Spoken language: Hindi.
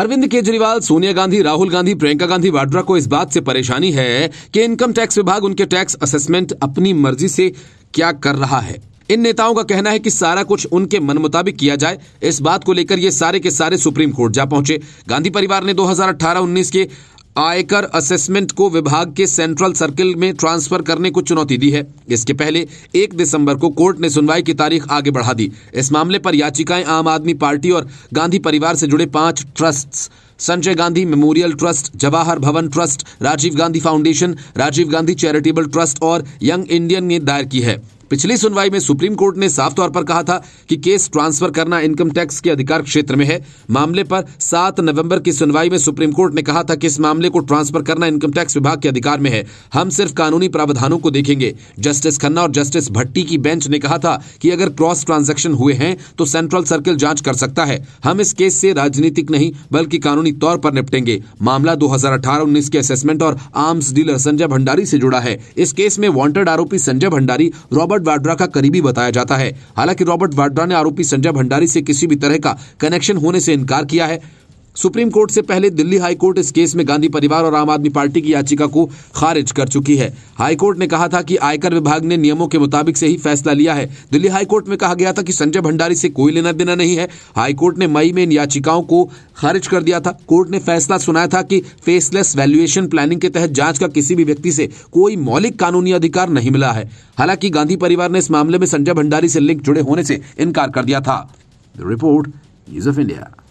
अरविंद केजरीवाल सोनिया गांधी राहुल गांधी प्रियंका गांधी वाड्रा को इस बात से परेशानी है कि इनकम टैक्स विभाग उनके टैक्स असेसमेंट अपनी मर्जी से क्या कर रहा है इन नेताओं का कहना है कि सारा कुछ उनके मन मुताबिक किया जाए इस बात को लेकर ये सारे के सारे सुप्रीम कोर्ट जा पहुंचे गांधी परिवार ने 2018-19 के आयकर असेसमेंट को विभाग के सेंट्रल सर्किल में ट्रांसफर करने को चुनौती दी है इसके पहले एक दिसंबर को कोर्ट ने सुनवाई की तारीख आगे बढ़ा दी इस मामले पर याचिकाएं आम आदमी पार्टी और गांधी परिवार से जुड़े पांच trust Sanjay Gandhi memorial trust Jawahar Bhawan trust Rajiv Gandhi foundation Rajiv Gandhi charitable trust और यंग इंडियन ने दायर की है पिछली सुनवाई में सुप्रीम कोर्ट ने साफ तौर पर कहा था कि केस ट्रांसफर करना इनकम टैक्स के अधिकार क्षेत्र में है मामले पर 7 नवंबर की सुनवाई में सुप्रीम कोर्ट ने कहा था कि इस मामले को ट्रांसफर करना इनकम टैक्स विभाग के अधिकार में है हम सिर्फ कानूनी प्रावधानों को देखेंगे जस्टिस खन्ना और जस्टिस भट्टी की बेंच ने कहा था कि अगर क्रॉस ट्रांजेक्शन हुए हैं तो सेंट्रल सर्किल जांच कर सकता है हम इस केस से राजनीतिक नहीं बल्कि कानूनी वैज्ञानिक तौर पर निपटेंगे मामला 2018-19 के असेसमेंट और आर्म्स डीलर संजय भंडारी से जुड़ा है इस केस में वांटेड आरोपी संजय भंडारी रॉबर्ट वाड्रा का करीबी बताया जाता है हालांकि रॉबर्ट वाड्रा ने आरोपी संजय भंडारी से किसी भी तरह का कनेक्शन होने से इनकार किया है सुप्रीम कोर्ट से पहले दिल्ली हाई कोर्ट इस केस में गांधी परिवार और आम आदमी पार्टी की याचिका को खारिज कर चुकी है हाई कोर्ट ने कहा था कि आयकर विभाग ने नियमों के मुताबिक से ही फैसला लिया है दिल्ली हाई कोर्ट में कहा गया था कि संजय भंडारी से कोई लेना देना नहीं है हाई कोर्ट ने मई में इन याचिकाओं को खारिज कर दिया था कोर्ट ने फैसला सुनाया था कि फेसलेस वैल्युएशन प्लानिंग के तहत जांच का किसी भी व्यक्ति से कोई मौलिक कानूनी अधिकार नहीं मिला है हालांकि गांधी परिवार ने इस मामले में संजय भंडारी से लिंक जुड़े होने से इनकार कर दिया था रिपोर्ट न्यूज ऑफ इंडिया